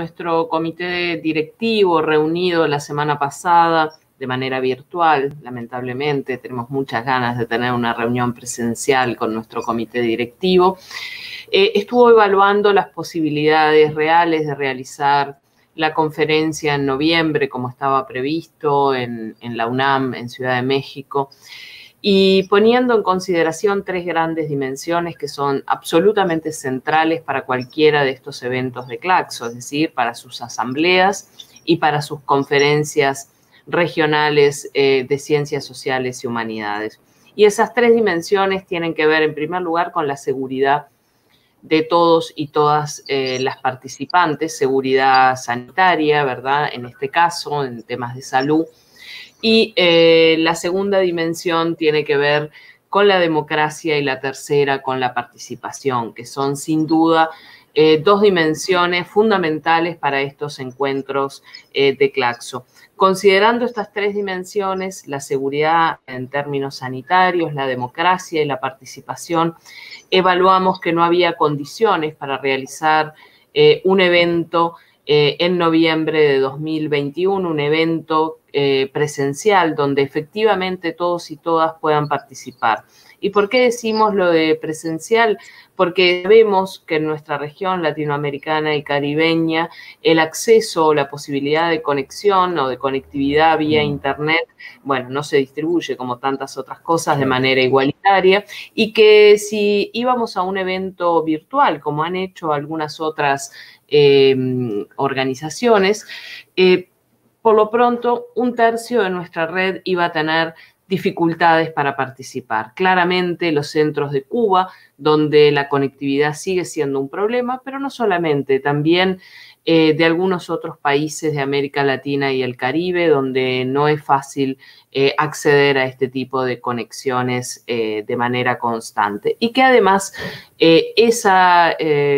nuestro comité directivo reunido la semana pasada de manera virtual, lamentablemente. Tenemos muchas ganas de tener una reunión presencial con nuestro comité directivo. Eh, estuvo evaluando las posibilidades reales de realizar la conferencia en noviembre, como estaba previsto, en, en la UNAM, en Ciudad de México y poniendo en consideración tres grandes dimensiones que son absolutamente centrales para cualquiera de estos eventos de Claxo, es decir, para sus asambleas y para sus conferencias regionales eh, de ciencias sociales y humanidades. Y esas tres dimensiones tienen que ver, en primer lugar, con la seguridad de todos y todas eh, las participantes, seguridad sanitaria, ¿verdad? En este caso, en temas de salud, y eh, la segunda dimensión tiene que ver con la democracia y la tercera con la participación, que son sin duda eh, dos dimensiones fundamentales para estos encuentros eh, de Claxo. Considerando estas tres dimensiones, la seguridad en términos sanitarios, la democracia y la participación, evaluamos que no había condiciones para realizar un evento en noviembre de 2021, un evento eh, presencial donde efectivamente todos y todas puedan participar. ¿Y por qué decimos lo de presencial? Porque vemos que en nuestra región latinoamericana y caribeña el acceso o la posibilidad de conexión o de conectividad vía mm. Internet, bueno, no se distribuye como tantas otras cosas de manera igualitaria y que si íbamos a un evento virtual, como han hecho algunas otras eh, organizaciones, eh, por lo pronto un tercio de nuestra red iba a tener dificultades para participar. Claramente los centros de Cuba, donde la conectividad sigue siendo un problema, pero no solamente, también eh, de algunos otros países de América Latina y el Caribe, donde no es fácil eh, acceder a este tipo de conexiones eh, de manera constante. Y que además esa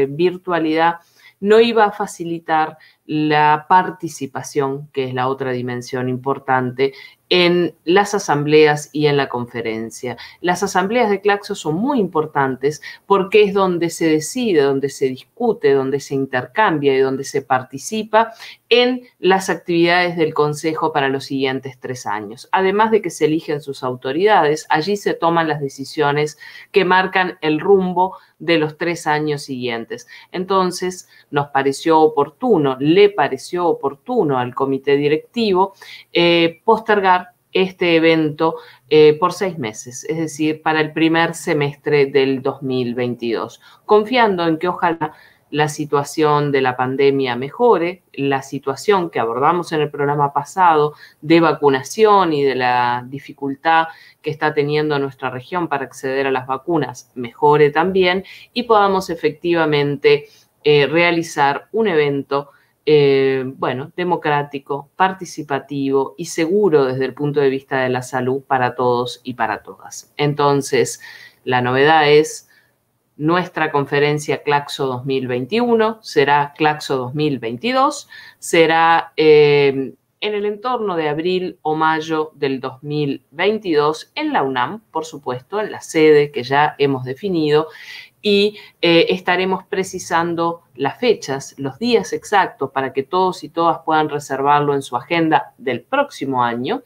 virtualidad no iba a facilitar la participación, que es la otra dimensión importante, en las asambleas y en la conferencia. Las asambleas de Claxo son muy importantes porque es donde se decide, donde se discute, donde se intercambia y donde se participa en las actividades del Consejo para los siguientes tres años. Además de que se eligen sus autoridades, allí se toman las decisiones que marcan el rumbo de los tres años siguientes. Entonces, nos pareció oportuno le pareció oportuno al comité directivo eh, postergar este evento eh, por seis meses, es decir, para el primer semestre del 2022, confiando en que ojalá la situación de la pandemia mejore, la situación que abordamos en el programa pasado de vacunación y de la dificultad que está teniendo nuestra región para acceder a las vacunas mejore también y podamos efectivamente eh, realizar un evento eh, bueno, democrático, participativo y seguro desde el punto de vista de la salud para todos y para todas. Entonces, la novedad es nuestra conferencia Claxo 2021, será Claxo 2022, será eh, en el entorno de abril o mayo del 2022 en la UNAM, por supuesto, en la sede que ya hemos definido, y eh, estaremos precisando las fechas, los días exactos para que todos y todas puedan reservarlo en su agenda del próximo año.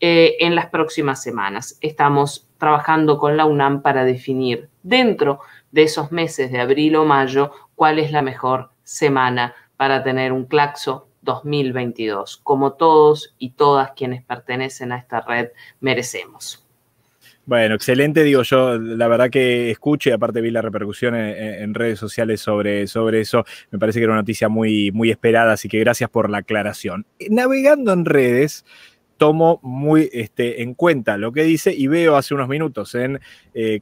Eh, en las próximas semanas. Estamos trabajando con la UNAM para definir dentro de esos meses de abril o mayo cuál es la mejor semana para tener un claxo 2022, como todos y todas quienes pertenecen a esta red merecemos. Bueno, excelente, digo yo, la verdad que escuché, aparte vi la repercusión en, redes sociales sobre, sobre eso, me parece que era una noticia muy, muy esperada, así que gracias por la aclaración. Eh, navegando en redes, tomo muy este, en cuenta lo que dice y veo hace unos minutos en eh,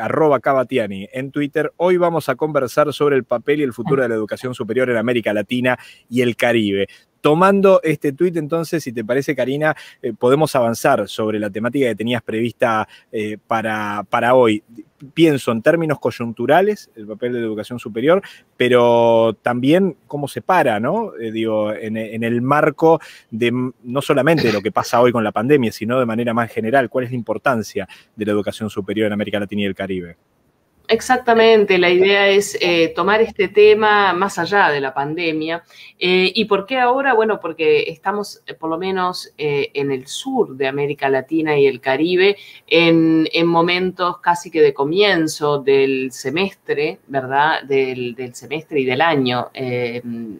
arroba en Twitter, hoy vamos a conversar sobre el papel y el futuro de la educación superior en América Latina y el Caribe. Tomando este tuit, entonces, si te parece, Karina, eh, podemos avanzar sobre la temática que tenías prevista eh, para, para hoy pienso en términos coyunturales, el papel de la educación superior, pero también cómo se para, ¿no? Eh, digo, en, el marco de no solamente lo que pasa hoy con la pandemia, sino de manera más general, ¿cuál es la importancia de la educación superior en América Latina y el Caribe? Exactamente, la idea es eh, tomar este tema más allá de la pandemia. Eh, ¿Y por qué ahora? Bueno, porque estamos eh, por lo menos en el sur de América Latina y el Caribe en, momentos casi que de comienzo del semestre, ¿verdad? del semestre y del año. Em,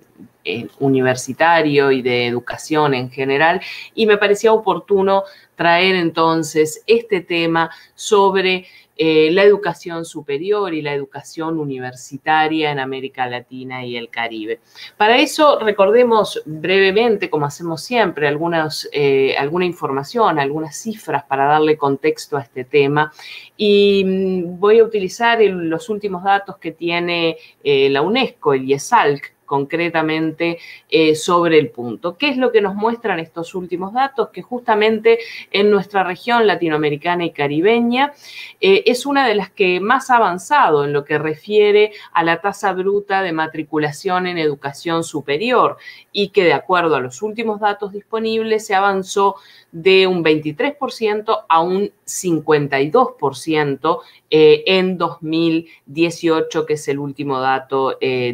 universitario y de educación en general y me parecía oportuno traer entonces este tema sobre eh, la educación superior y la educación universitaria en América Latina y el Caribe. Para eso recordemos brevemente, como hacemos siempre, algunas, eh, alguna información, algunas cifras para darle contexto a este tema. Y mm, voy a utilizar los últimos datos que tiene eh, la UNESCO, el IESALC, concretamente eh, sobre el punto. ¿Qué es lo que nos muestran estos últimos datos? Que justamente en nuestra región latinoamericana y caribeña eh, es una de las que más ha avanzado en lo que refiere a la tasa bruta de matriculación en educación superior y que de acuerdo a los últimos datos disponibles se avanzó de un 23% a un 52% eh, en 2018, que es el último dato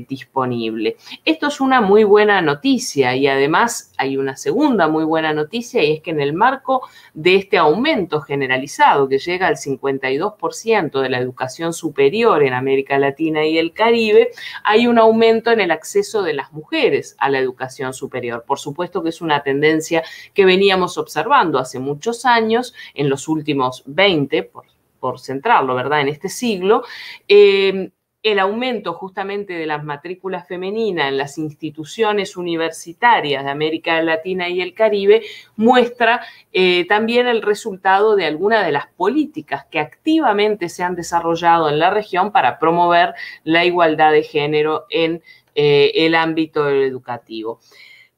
disponible. Esto es una muy buena noticia y además hay una segunda muy buena noticia y es que en el marco de este aumento generalizado que llega al 52% de la educación superior en América Latina y el Caribe, hay un aumento en el acceso de las mujeres a la educación superior. Por supuesto que es una tendencia que veníamos observando hace muchos años, en los últimos 20, por centrarlo, ¿verdad? En este siglo, eh, el aumento justamente de las matrículas femeninas en las instituciones universitarias de América Latina y el Caribe muestra eh, también el resultado de algunas de las políticas que activamente se han desarrollado en la región para promover la igualdad de género en eh, el ámbito educativo.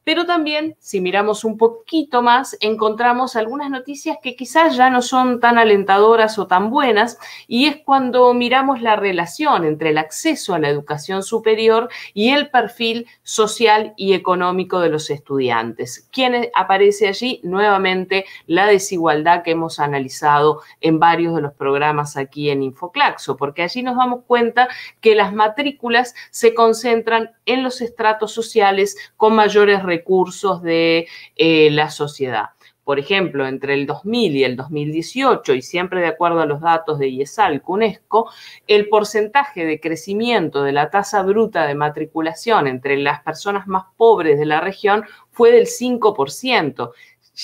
Pero también, si miramos un poquito más, encontramos algunas noticias que quizás ya no son tan alentadoras o tan buenas, y es cuando miramos la relación entre el acceso a la educación superior y el perfil social y económico de los estudiantes. ¿Quién aparece allí? Nuevamente la desigualdad que hemos analizado en varios de los programas aquí en Infoclaxo, porque allí nos damos cuenta que las matrículas se concentran en los estratos sociales con mayores recursos de eh, la sociedad. Por ejemplo, entre el 2000 y el 2018, y siempre de acuerdo a los datos de IESAL, CUNESCO, el porcentaje de crecimiento de la tasa bruta de matriculación entre las personas más pobres de la región fue del 5%,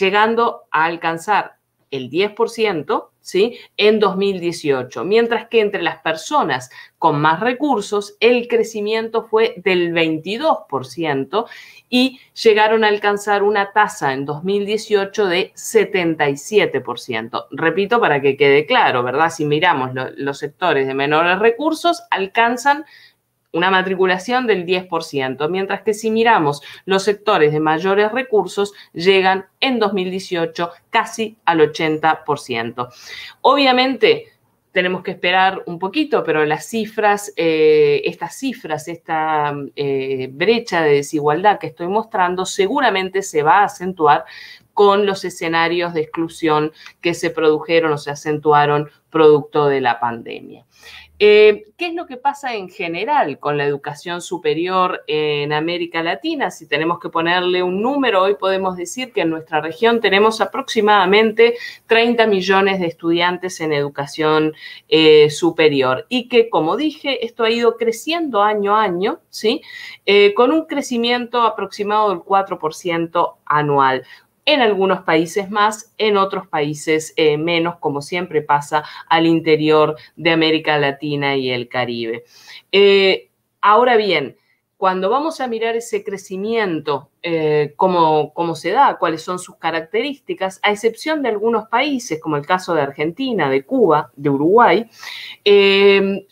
llegando a alcanzar el 10% ¿sí? en 2018, mientras que entre las personas con más recursos el crecimiento fue del 22% y llegaron a alcanzar una tasa en 2018 de 77%. Repito para que quede claro, ¿verdad? Si miramos los sectores de menores recursos, alcanzan una matriculación del 10%, mientras que si miramos los sectores de mayores recursos, llegan en 2018 casi al 80%. Obviamente, tenemos que esperar un poquito, pero las cifras, eh, estas cifras, esta eh, brecha de desigualdad que estoy mostrando seguramente se va a acentuar con los escenarios de exclusión que se produjeron o se acentuaron producto de la pandemia. Eh, ¿Qué es lo que pasa en general con la educación superior en América Latina? Si tenemos que ponerle un número, hoy podemos decir que en nuestra región tenemos aproximadamente 30 millones de estudiantes en educación eh, superior y que, como dije, esto ha ido creciendo año a año, ¿sí? Eh, con un crecimiento aproximado del 4% anual en algunos países más, en otros países eh, menos, como siempre pasa al interior de América Latina y el Caribe. Eh, ahora bien, cuando vamos a mirar ese crecimiento, eh, cómo, cómo, se da, cuáles son sus características, a excepción de algunos países, como el caso de Argentina, de Cuba, de Uruguay, en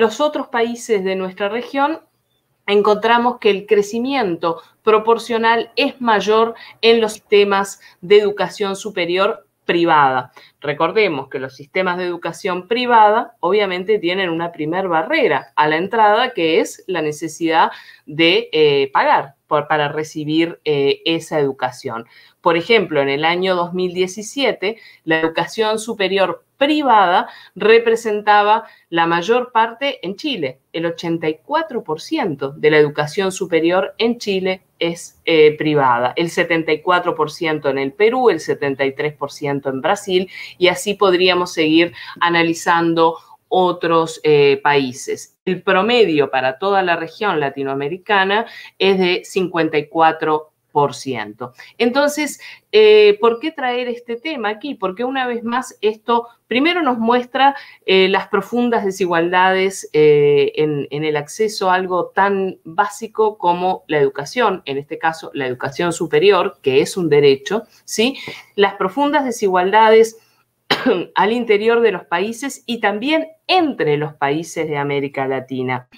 los otros países de nuestra región encontramos que el crecimiento proporcional es mayor en los sistemas de educación superior privada. Recordemos que los sistemas de educación privada obviamente tienen una primer barrera a la entrada que es la necesidad de eh, pagar para recibir eh, esa educación. Por ejemplo, en el año 2017, la educación superior privada representaba la mayor parte en Chile. El 84% de la educación superior en Chile es eh, privada, el 74% en el Perú, el 73% en Brasil y así podríamos seguir analizando otros eh, países. El promedio para toda la región latinoamericana es de 54 entonces, eh, ¿por qué traer este tema aquí? Porque una vez más esto primero nos muestra eh, las profundas desigualdades en, en, el acceso a algo tan básico como la educación, en este caso la educación superior, que es un derecho, ¿sí? Las profundas desigualdades al interior de los países y también entre los países de América Latina.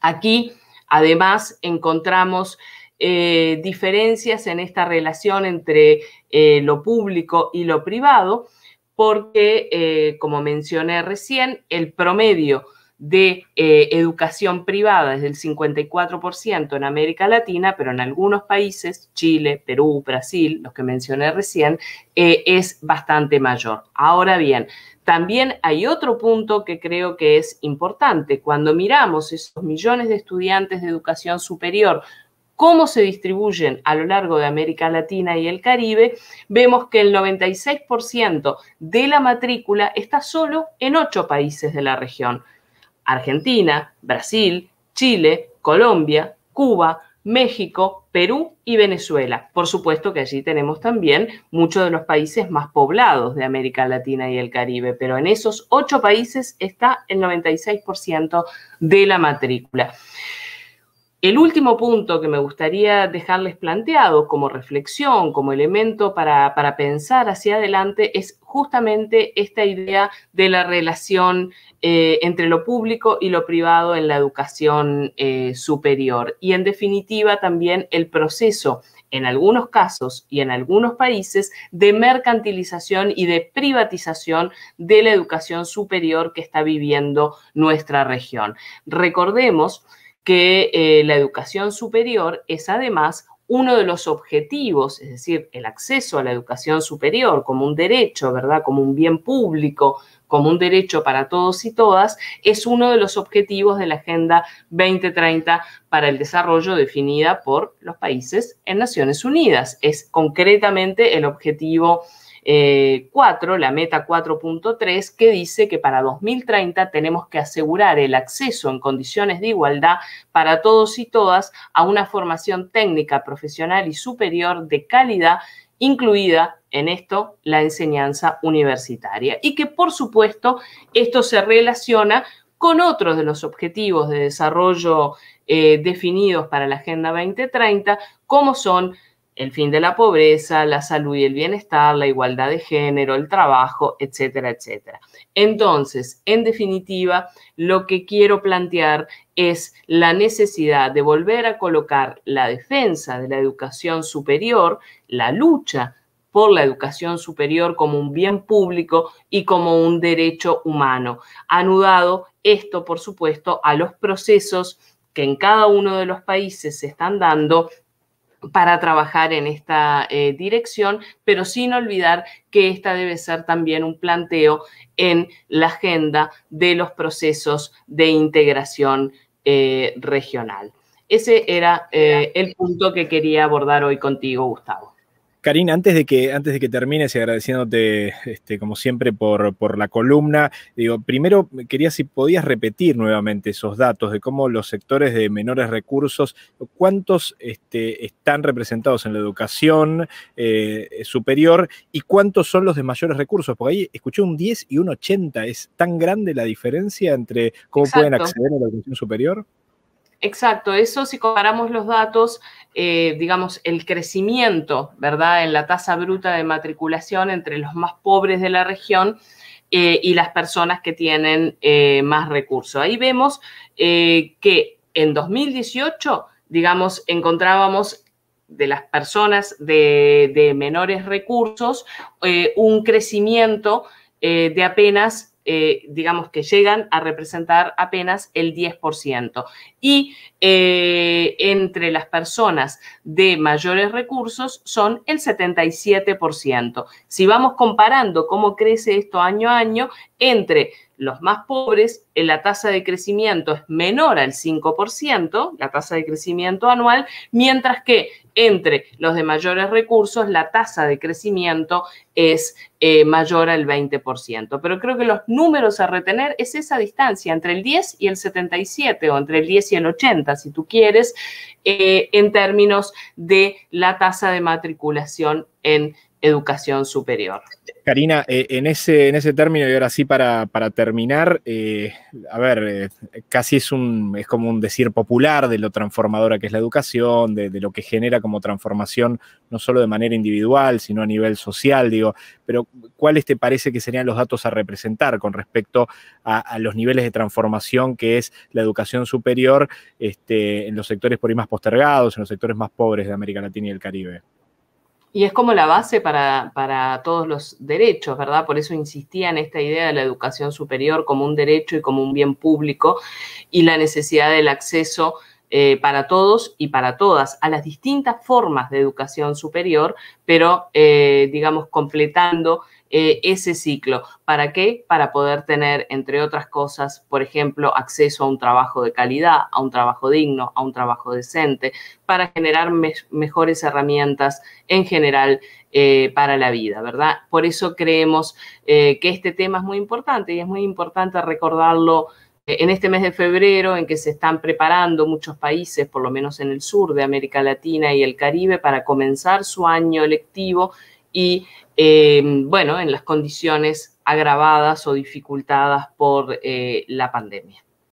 Aquí, además, encontramos eh, diferencias en esta relación entre eh, lo público y lo privado, porque, eh, como mencioné recién, el promedio de eh, educación privada es del 54% en América Latina, pero en algunos países, Chile, Perú, Brasil, los que mencioné recién, eh, es bastante mayor. Ahora bien, también hay otro punto que creo que es importante. Cuando miramos esos millones de estudiantes de educación superior, cómo se distribuyen a lo largo de América Latina y el Caribe, vemos que el 96% de la matrícula está solo en ocho países de la región. Argentina, Brasil, Chile, Colombia, Cuba, México, Perú y Venezuela. Por supuesto que allí tenemos también muchos de los países más poblados de América Latina y el Caribe, pero en esos ocho países está el 96% de la matrícula. El último punto que me gustaría dejarles planteado como reflexión, como elemento para, pensar hacia adelante, es justamente esta idea de la relación eh, entre lo público y lo privado en la educación eh, superior. Y en definitiva también el proceso, en algunos casos y en algunos países, de mercantilización y de privatización de la educación superior que está viviendo nuestra región. Recordemos que eh, la educación superior es además uno de los objetivos, es decir, el acceso a la educación superior como un derecho, ¿verdad? Como un bien público, como un derecho para todos y todas, es uno de los objetivos de la Agenda 2030 para el Desarrollo definida por los países en Naciones Unidas. Es concretamente el objetivo 4, eh, la meta 4.3, que dice que para 2030 tenemos que asegurar el acceso en condiciones de igualdad para todos y todas a una formación técnica, profesional y superior de calidad, incluida en esto la enseñanza universitaria. Y que, por supuesto, esto se relaciona con otros de los objetivos de desarrollo eh, definidos para la Agenda 2030, como son el fin de la pobreza, la salud y el bienestar, la igualdad de género, el trabajo, etcétera, etcétera. Entonces, en definitiva, lo que quiero plantear es la necesidad de volver a colocar la defensa de la educación superior, la lucha por la educación superior como un bien público y como un derecho humano. Anudado esto, por supuesto, a los procesos que en cada uno de los países se están dando para trabajar en esta eh, dirección, pero sin olvidar que esta debe ser también un planteo en la agenda de los procesos de integración eh, regional. Ese era eh, el punto que quería abordar hoy contigo, Gustavo. Karina, antes de que, antes de que termines y agradeciéndote, este, como siempre, por, por la columna, digo, primero quería si podías repetir nuevamente esos datos de cómo los sectores de menores recursos, cuántos este, están representados en la educación eh, superior y cuántos son los de mayores recursos, porque ahí escuché un 10 y un 80, ¿es tan grande la diferencia entre cómo pueden acceder a la educación superior? Exacto, eso si comparamos los datos, eh, digamos, el crecimiento, ¿verdad?, en la tasa bruta de matriculación entre los más pobres de la región eh, y las personas que tienen eh, más recursos. Ahí vemos que en 2018, digamos, encontrábamos de las personas de menores recursos un crecimiento de apenas eh, digamos que llegan a representar apenas el 10%. Y eh, entre las personas de mayores recursos son el 77%. Si vamos comparando cómo crece esto año a año, entre los más pobres, eh, la tasa de crecimiento es menor al 5%, la tasa de crecimiento anual, mientras que entre los de mayores recursos, la tasa de crecimiento es eh, mayor al 20%. Pero creo que los números a retener es esa distancia entre el 10 y el 77 o entre el 10 y el 80, si tú quieres, eh, en términos de la tasa de matriculación en educación superior. Karina, eh, en, ese, en ese término, y ahora sí para, para terminar, eh, a ver, eh, casi es, un, es como un decir popular de lo transformadora que es la educación, de, lo que genera como transformación, no solo de manera individual, sino a nivel social, digo, pero ¿cuáles te parece que serían los datos a representar con respecto a, los niveles de transformación que es la educación superior este, en los sectores por ahí más postergados, en los sectores más pobres de América Latina y el Caribe? Y es como la base para, para, todos los derechos, ¿verdad? Por eso insistía en esta idea de la educación superior como un derecho y como un bien público y la necesidad del acceso eh, para todos y para todas a las distintas formas de educación superior, pero eh, digamos completando eh, ese ciclo. ¿Para qué? Para poder tener, entre otras cosas, por ejemplo, acceso a un trabajo de calidad, a un trabajo digno, a un trabajo decente, para generar mejores herramientas en general eh, para la vida, ¿verdad? Por eso creemos eh, que este tema es muy importante y es muy importante recordarlo en este mes de febrero en que se están preparando muchos países, por lo menos en el sur de América Latina y el Caribe, para comenzar su año lectivo y Em, bueno, en las condiciones agravadas o dificultadas por eh, la pandemia.